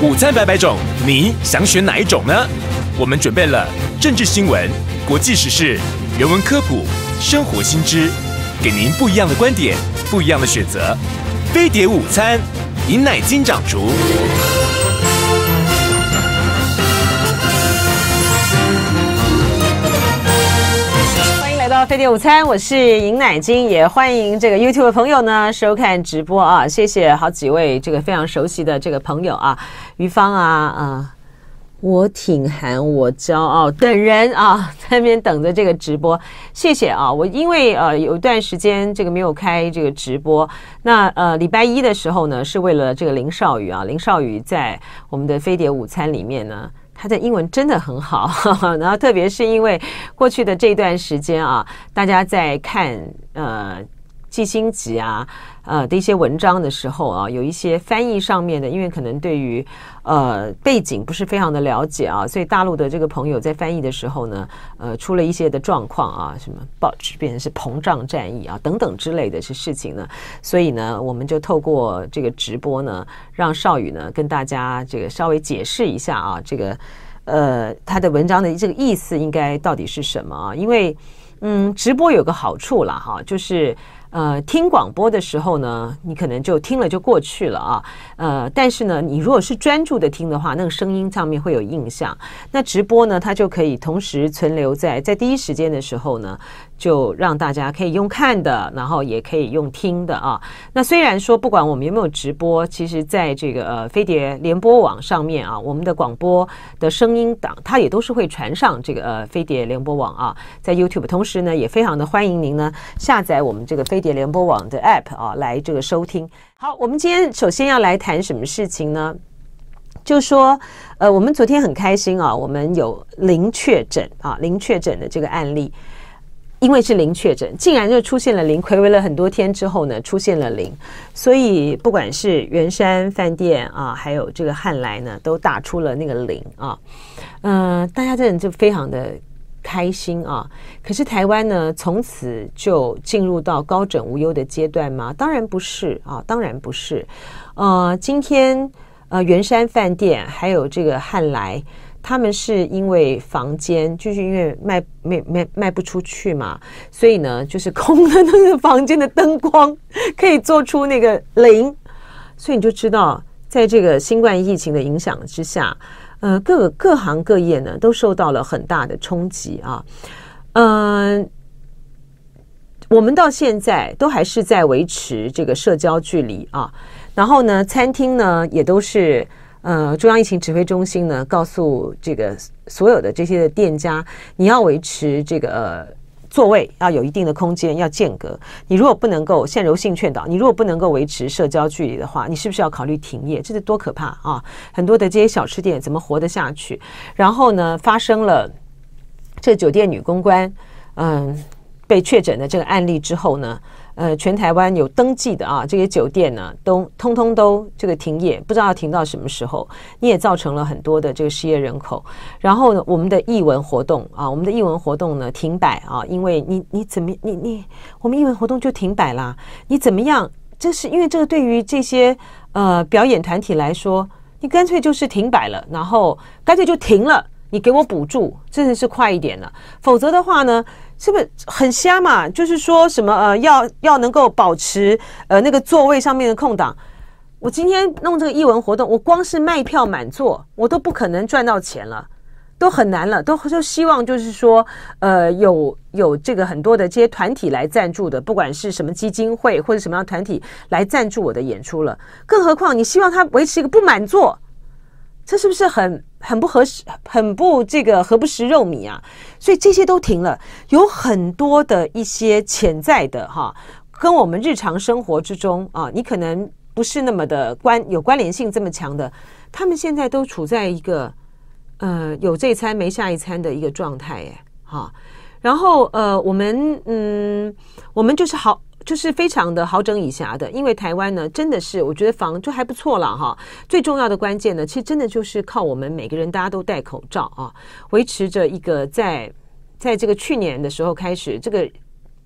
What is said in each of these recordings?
午餐百百种，你想选哪一种呢？我们准备了政治新闻、国际时事、人文科普、生活新知，给您不一样的观点，不一样的选择。飞碟午餐，饮奶金掌厨。飞碟午餐，我是尹乃菁，也欢迎这个 YouTube 的朋友呢收看直播啊！谢谢好几位这个非常熟悉的这个朋友啊，于芳啊啊，我挺韩，我骄傲，等人啊，在那边等着这个直播，谢谢啊！我因为呃有一段时间这个没有开这个直播，那呃礼拜一的时候呢，是为了这个林少宇啊，林少宇在我们的飞碟午餐里面呢。他的英文真的很好，然后特别是因为过去的这段时间啊，大家在看呃。纪辛集啊，呃的一些文章的时候啊，有一些翻译上面的，因为可能对于呃背景不是非常的了解啊，所以大陆的这个朋友在翻译的时候呢，呃出了一些的状况啊，什么 b 纸变成是膨胀战役啊等等之类的是事情呢，所以呢，我们就透过这个直播呢，让少宇呢跟大家这个稍微解释一下啊，这个呃他的文章的这个意思应该到底是什么？啊？因为嗯，直播有个好处了哈，就是。呃，听广播的时候呢，你可能就听了就过去了啊。呃，但是呢，你如果是专注的听的话，那个声音上面会有印象。那直播呢，它就可以同时存留在在第一时间的时候呢。就让大家可以用看的，然后也可以用听的啊。那虽然说不管我们有没有直播，其实在这个呃飞碟联播网上面啊，我们的广播的声音档，它也都是会传上这个呃飞碟联播网啊，在 YouTube。同时呢，也非常的欢迎您呢下载我们这个飞碟联播网的 App 啊，来这个收听。好，我们今天首先要来谈什么事情呢？就说呃，我们昨天很开心啊，我们有零确诊啊，零确诊的这个案例。因为是零确诊，竟然就出现了零，回违了很多天之后呢，出现了零，所以不管是圆山饭店啊，还有这个汉来呢，都打出了那个零啊，嗯，大家真的就非常的开心啊。可是台湾呢，从此就进入到高枕无忧的阶段吗？当然不是啊，当然不是。呃，今天呃圆山饭店还有这个汉来。他们是因为房间，就是因为卖卖卖卖不出去嘛，所以呢，就是空的那个房间的灯光可以做出那个零，所以你就知道，在这个新冠疫情的影响之下，呃，各个各行各业呢都受到了很大的冲击啊。嗯，我们到现在都还是在维持这个社交距离啊，然后呢，餐厅呢也都是。呃，中央疫情指挥中心呢，告诉这个所有的这些的店家，你要维持这个座位要有一定的空间要间隔，你如果不能够现柔性劝导，你如果不能够维持社交距离的话，你是不是要考虑停业？这是多可怕啊！很多的这些小吃店怎么活得下去？然后呢，发生了这酒店女公关，嗯。被确诊的这个案例之后呢，呃，全台湾有登记的啊，这些酒店呢都通通都这个停业，不知道停到什么时候。你也造成了很多的这个失业人口。然后呢，我们的艺文活动啊，我们的艺文活动呢停摆啊，因为你你怎么你你，我们艺文活动就停摆啦。你怎么样？这是因为这个对于这些呃表演团体来说，你干脆就是停摆了，然后干脆就停了。你给我补助，真的是快一点了。否则的话呢？是不是很瞎嘛？就是说什么呃，要要能够保持呃那个座位上面的空档。我今天弄这个艺文活动，我光是卖票满座，我都不可能赚到钱了，都很难了，都都希望就是说呃有有这个很多的这些团体来赞助的，不管是什么基金会或者什么样团体来赞助我的演出了。更何况你希望他维持一个不满座。这是不是很很不合适，很不这个合不食肉糜啊？所以这些都停了，有很多的一些潜在的哈，跟我们日常生活之中啊，你可能不是那么的关有关联性这么强的，他们现在都处在一个呃有这餐没下一餐的一个状态，哎，好，然后呃，我们嗯，我们就是好。就是非常的好整以暇的，因为台湾呢，真的是我觉得房就还不错了哈。最重要的关键呢，其实真的就是靠我们每个人大家都戴口罩啊，维持着一个在在这个去年的时候开始，这个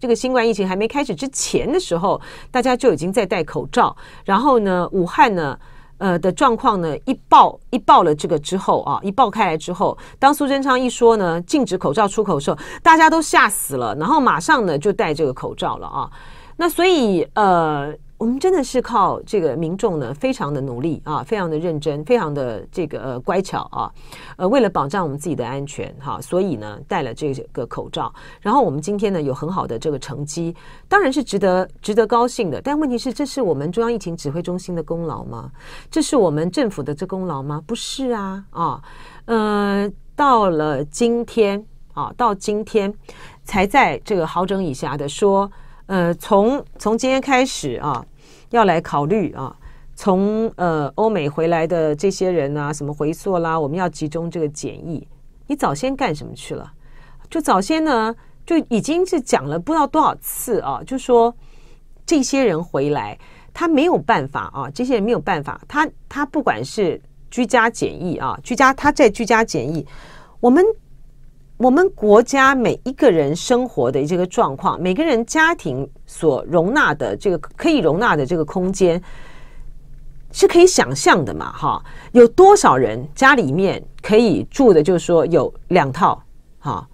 这个新冠疫情还没开始之前的时候，大家就已经在戴口罩。然后呢，武汉呢？呃的状况呢，一爆一爆了这个之后啊，一爆开来之后，当苏贞昌一说呢，禁止口罩出口的时候，大家都吓死了，然后马上呢就戴这个口罩了啊，那所以呃。我们真的是靠这个民众呢，非常的努力啊，非常的认真，非常的这个呃乖巧啊，呃，为了保障我们自己的安全哈，所以呢戴了这个口罩。然后我们今天呢有很好的这个成绩，当然是值得值得高兴的。但问题是，这是我们中央疫情指挥中心的功劳吗？这是我们政府的这功劳吗？不是啊啊，呃，到了今天啊，到今天才在这个好整以暇的说。呃，从从今天开始啊，要来考虑啊，从呃欧美回来的这些人啊，什么回溯啦，我们要集中这个检疫。你早先干什么去了？就早先呢就已经是讲了不知道多少次啊，就说这些人回来他没有办法啊，这些人没有办法，他他不管是居家检疫啊，居家他在居家检疫，我们。我们国家每一个人生活的这个状况，每个人家庭所容纳的这个可以容纳的这个空间，是可以想象的嘛？哈，有多少人家里面可以住的？就是说有两套，哈，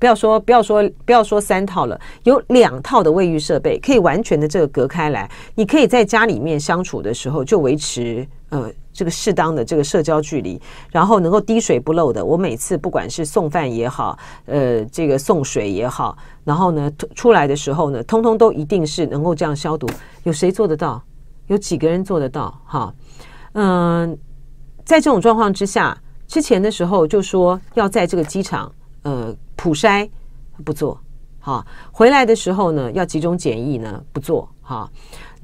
不要说不要说不要说三套了，有两套的卫浴设备可以完全的这个隔开来，你可以在家里面相处的时候就维持，呃。这个适当的这个社交距离，然后能够滴水不漏的，我每次不管是送饭也好，呃，这个送水也好，然后呢，出来的时候呢，通通都一定是能够这样消毒，有谁做得到？有几个人做得到？哈，嗯，在这种状况之下，之前的时候就说要在这个机场呃普筛不做，哈，回来的时候呢要集中检疫呢不做，哈。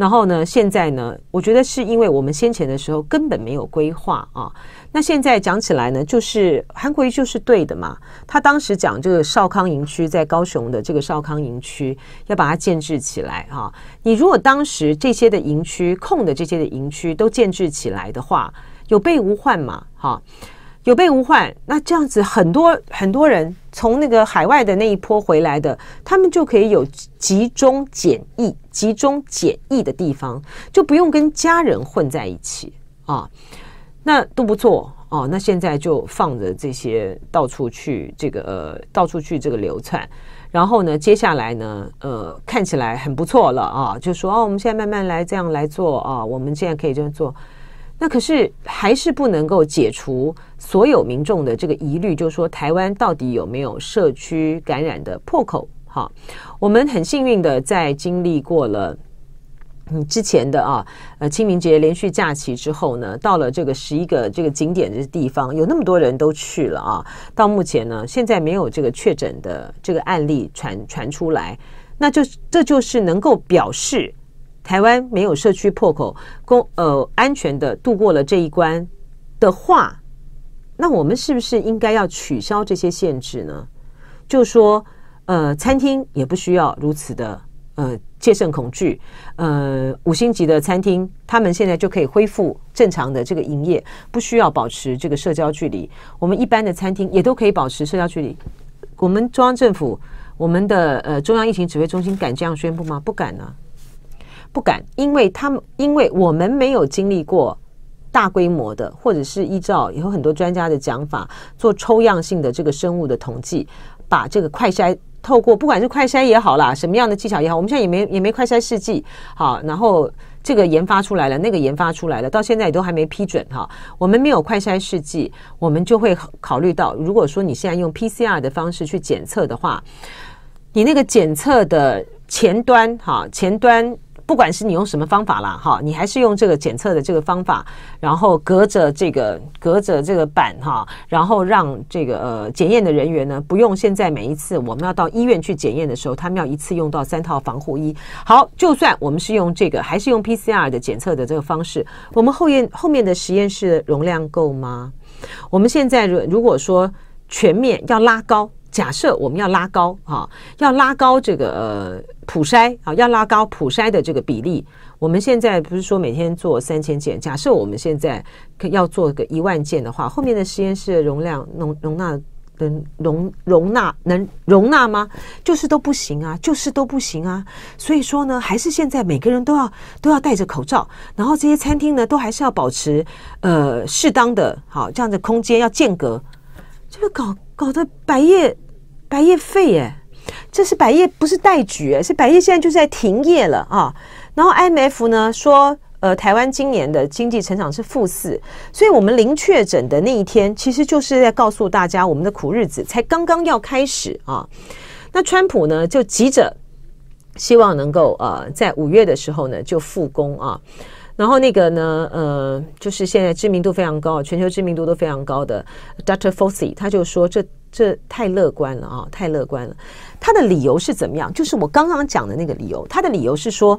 然后呢？现在呢？我觉得是因为我们先前的时候根本没有规划啊。那现在讲起来呢，就是韩国瑜就是对的嘛。他当时讲这个少康营区在高雄的这个少康营区要把它建制起来啊。你如果当时这些的营区空的这些的营区都建制起来的话，有备无患嘛。哈，有备无患。那这样子很多很多人从那个海外的那一波回来的，他们就可以有集中检疫。集中检疫的地方，就不用跟家人混在一起啊，那都不错啊。那现在就放着这些到处去，这个呃到处去这个流窜。然后呢，接下来呢，呃，看起来很不错了啊。就说哦，我们现在慢慢来这样来做啊，我们现在可以这样做。那可是还是不能够解除所有民众的这个疑虑，就是说台湾到底有没有社区感染的破口？好，我们很幸运的在经历过了嗯之前的啊呃清明节连续假期之后呢，到了这个十一个这个景点的地方，有那么多人都去了啊。到目前呢，现在没有这个确诊的这个案例传传出来，那就这就是能够表示台湾没有社区破口，公呃安全的度过了这一关的话，那我们是不是应该要取消这些限制呢？就说。呃，餐厅也不需要如此的呃戒慎恐惧。呃，五星级的餐厅，他们现在就可以恢复正常的这个营业，不需要保持这个社交距离。我们一般的餐厅也都可以保持社交距离。我们中央政府，我们的呃中央疫情指挥中心敢这样宣布吗？不敢呢，不敢，因为他们因为我们没有经历过大规模的，或者是依照有很多专家的讲法做抽样性的这个生物的统计，把这个快筛。透过不管是快筛也好啦，什么样的技巧也好，我们现在也没也没快筛试剂，好，然后这个研发出来了，那个研发出来了，到现在也都还没批准哈。我们没有快筛试剂，我们就会考虑到，如果说你现在用 PCR 的方式去检测的话，你那个检测的前端，哈，前端。不管是你用什么方法啦，哈，你还是用这个检测的这个方法，然后隔着这个隔着这个板哈，然后让这个呃检验的人员呢，不用现在每一次我们要到医院去检验的时候，他们要一次用到三套防护衣。好，就算我们是用这个，还是用 P C R 的检测的这个方式，我们后验后面的实验室容量够吗？我们现在如如果说全面要拉高。假设我们要拉高啊，要拉高这个普筛啊，要拉高普筛的这个比例。我们现在不是说每天做三千件，假设我们现在要做个一万件的话，后面的实验室的容量容容纳能容容纳能容纳吗？就是都不行啊，就是都不行啊。所以说呢，还是现在每个人都要都要戴着口罩，然后这些餐厅呢都还是要保持呃适当的好这样的空间要间隔。是搞搞得百业，百业废哎！这是百业，不是代举哎，是百业现在就在停业了啊。然后 IMF 呢说，呃，台湾今年的经济成长是负四，所以我们零确诊的那一天，其实就是在告诉大家，我们的苦日子才刚刚要开始啊。那川普呢就急着希望能够呃在五月的时候呢就复工啊。然后那个呢，呃，就是现在知名度非常高，全球知名度都非常高的 Dr. f o s c i 他就说这这太乐观了啊，太乐观了。他的理由是怎么样？就是我刚刚讲的那个理由。他的理由是说，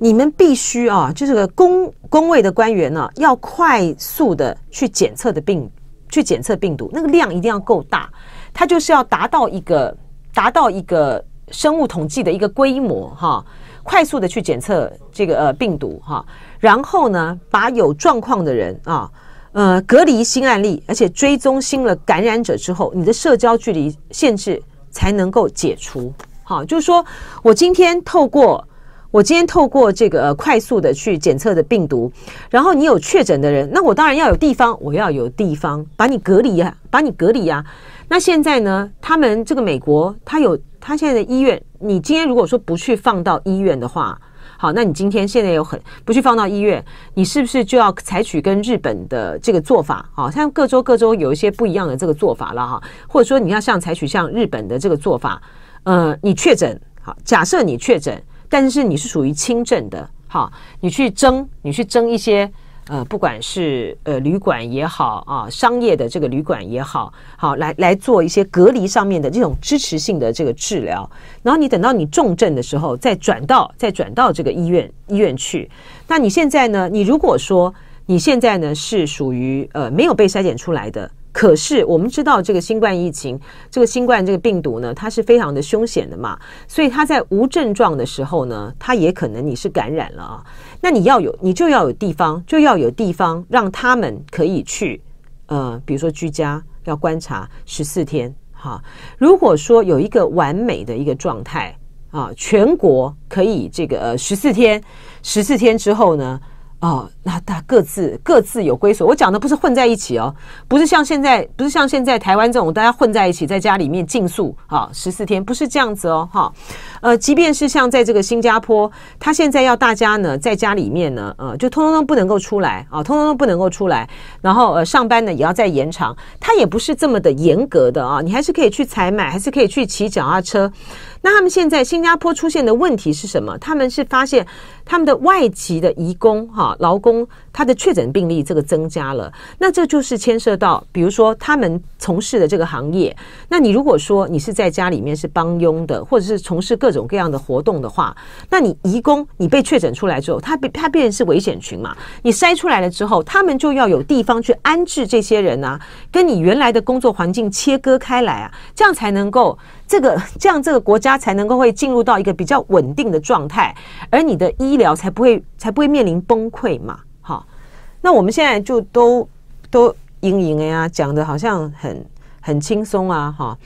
你们必须啊，就是个公公位的官员呢，要快速的去检测的病，去检测病毒，那个量一定要够大，他就是要达到一个达到一个生物统计的一个规模哈。快速的去检测这个呃病毒哈，然后呢，把有状况的人啊，呃隔离新案例，而且追踪新的感染者之后，你的社交距离限制才能够解除。好，就是说我今天透过我今天透过这个快速的去检测的病毒，然后你有确诊的人，那我当然要有地方，我要有地方把你隔离呀，把你隔离呀。那现在呢，他们这个美国，他有。他现在的医院，你今天如果说不去放到医院的话，好，那你今天现在有很不去放到医院，你是不是就要采取跟日本的这个做法？好，像各州各州有一些不一样的这个做法了哈，或者说你要像采取像日本的这个做法，呃，你确诊好，假设你确诊，但是你是属于轻症的，哈，你去争，你去争一些。呃，不管是呃旅馆也好啊，商业的这个旅馆也好，好来来做一些隔离上面的这种支持性的这个治疗，然后你等到你重症的时候再转到再转到这个医院医院去。那你现在呢？你如果说你现在呢是属于呃没有被筛检出来的。可是我们知道这个新冠疫情，这个新冠这个病毒呢，它是非常的凶险的嘛，所以它在无症状的时候呢，它也可能你是感染了啊。那你要有，你就要有地方，就要有地方，让他们可以去，呃，比如说居家要观察十四天。哈。如果说有一个完美的一个状态啊，全国可以这个呃十四天，十四天之后呢？哦，那大各自各自有归属。我讲的不是混在一起哦，不是像现在，不是像现在台湾这种大家混在一起，在家里面禁宿啊十四天，不是这样子哦，哈。呃，即便是像在这个新加坡，他现在要大家呢在家里面呢，呃，就通通都不能够出来啊，通通都不能够出来。然后呃，上班呢也要再延长，他也不是这么的严格的啊，你还是可以去采买，还是可以去骑脚踏车。那他们现在新加坡出现的问题是什么？他们是发现他们的外籍的移工哈劳工他的确诊病例这个增加了，那这就是牵涉到，比如说他们从事的这个行业，那你如果说你是在家里面是帮佣的，或者是从事各种各样的活动的话，那你移工你被确诊出来之后，他被他成是危险群嘛？你筛出来了之后，他们就要有地方去安置这些人啊，跟你原来的工作环境切割开来啊，这样才能够。这个这样，这个国家才能够会进入到一个比较稳定的状态，而你的医疗才不会才不会面临崩溃嘛，哈。那我们现在就都都盈盈呀，讲的好像很很轻松啊，哈。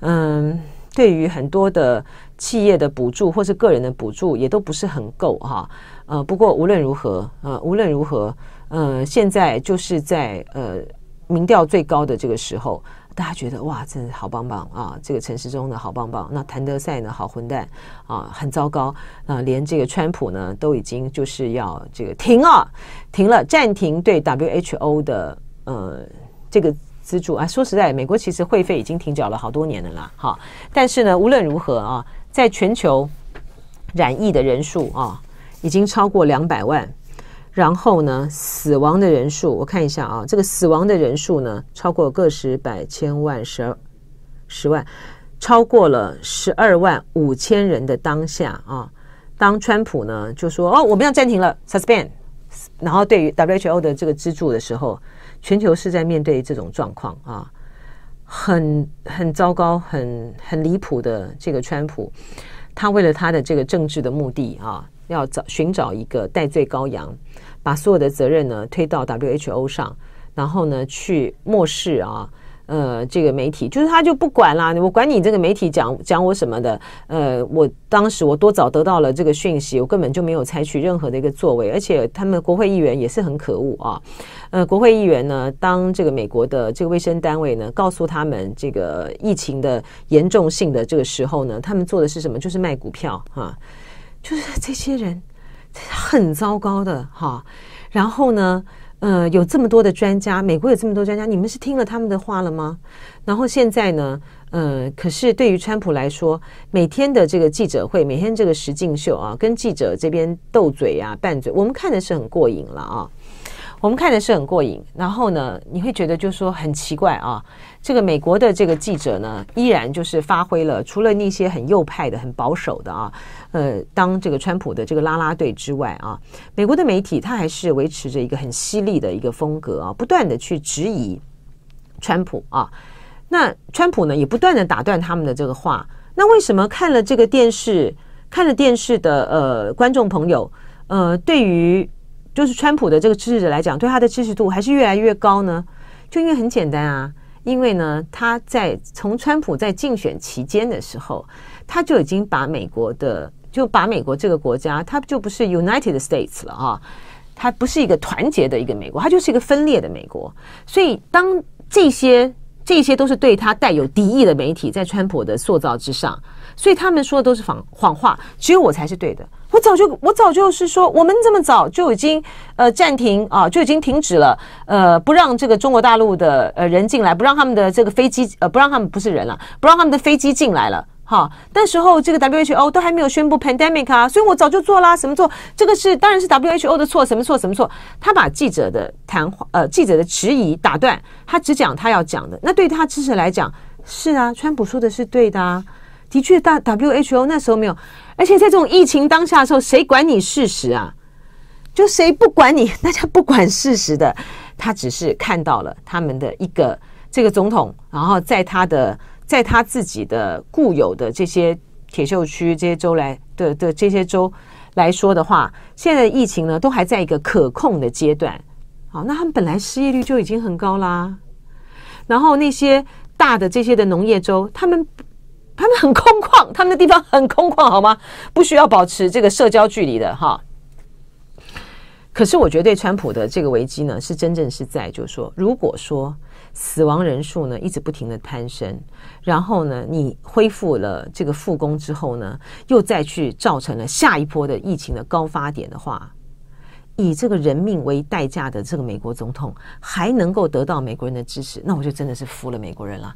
嗯，对于很多的企业的补助或是个人的补助也都不是很够哈。呃，不过无论如何，呃，无论如何，呃，现在就是在呃民调最高的这个时候。大家觉得哇，真的好棒棒啊！这个陈世忠的好棒棒，那谭德赛呢，好混蛋啊，很糟糕啊！连这个川普呢，都已经就是要这个停啊，停了，暂停对 WHO 的呃这个资助啊。说实在，美国其实会费已经停缴了好多年了啦。好，但是呢，无论如何啊，在全球染疫的人数啊，已经超过两百万。然后呢，死亡的人数，我看一下啊，这个死亡的人数呢，超过个十百千万十十万，超过了十二万五千人的当下啊，当川普呢就说哦，我们要暂停了，suspend，然后对于 WHO 的这个资助的时候，全球是在面对这种状况啊，很很糟糕，很很离谱的这个川普。他为了他的这个政治的目的啊，要找寻找一个戴罪羔羊，把所有的责任呢推到 WHO 上，然后呢去漠视啊。呃，这个媒体就是他就不管啦，我管你这个媒体讲讲我什么的。呃，我当时我多早得到了这个讯息，我根本就没有采取任何的一个作为，而且他们国会议员也是很可恶啊。呃，国会议员呢，当这个美国的这个卫生单位呢告诉他们这个疫情的严重性的这个时候呢，他们做的是什么？就是卖股票哈，就是这些人很糟糕的哈。然后呢？呃，有这么多的专家，美国有这么多专家，你们是听了他们的话了吗？然后现在呢，呃，可是对于川普来说，每天的这个记者会，每天这个实境秀啊，跟记者这边斗嘴啊、拌嘴，我们看的是很过瘾了啊，我们看的是很过瘾。然后呢，你会觉得就是说很奇怪啊。这个美国的这个记者呢，依然就是发挥了，除了那些很右派的、很保守的啊，呃，当这个川普的这个拉拉队之外啊，美国的媒体他还是维持着一个很犀利的一个风格啊，不断的去质疑川普啊。那川普呢也不断的打断他们的这个话。那为什么看了这个电视、看了电视的呃观众朋友呃，对于就是川普的这个支持者来讲，对他的支持度还是越来越高呢？就因为很简单啊。因为呢，他在从川普在竞选期间的时候，他就已经把美国的，就把美国这个国家，他就不是 United States 了啊，他不是一个团结的一个美国，他就是一个分裂的美国，所以当这些。这些都是对他带有敌意的媒体在川普的塑造之上，所以他们说的都是谎谎话，只有我才是对的。我早就我早就是说，我们这么早就已经呃暂停啊，就已经停止了呃，不让这个中国大陆的呃人进来，不让他们的这个飞机呃，不让他们不是人了，不让他们的飞机进来了。好，那时候这个 WHO 都还没有宣布 pandemic 啊，所以我早就做啦，什么做，这个是当然是 WHO 的错，什么错什么错，他把记者的谈话呃记者的质疑打断，他只讲他要讲的。那对他支持来讲，是啊，川普说的是对的啊，的确大 WHO 那时候没有，而且在这种疫情当下的时候，谁管你事实啊？就谁不管你，大 家不管事实的，他只是看到了他们的一个这个总统，然后在他的。在他自己的固有的这些铁锈区、这些州来的的这些州来说的话，现在疫情呢都还在一个可控的阶段。好，那他们本来失业率就已经很高啦。然后那些大的这些的农业州，他们 他们很空旷，他们的地方很空旷，好吗？不需要保持这个社交距离的哈。可是我觉得，对川普的这个危机呢，是真正是在，就是说，如果说死亡人数呢一直不停的攀升，然后呢，你恢复了这个复工之后呢，又再去造成了下一波的疫情的高发点的话，以这个人命为代价的这个美国总统，还能够得到美国人的支持，那我就真的是服了美国人了。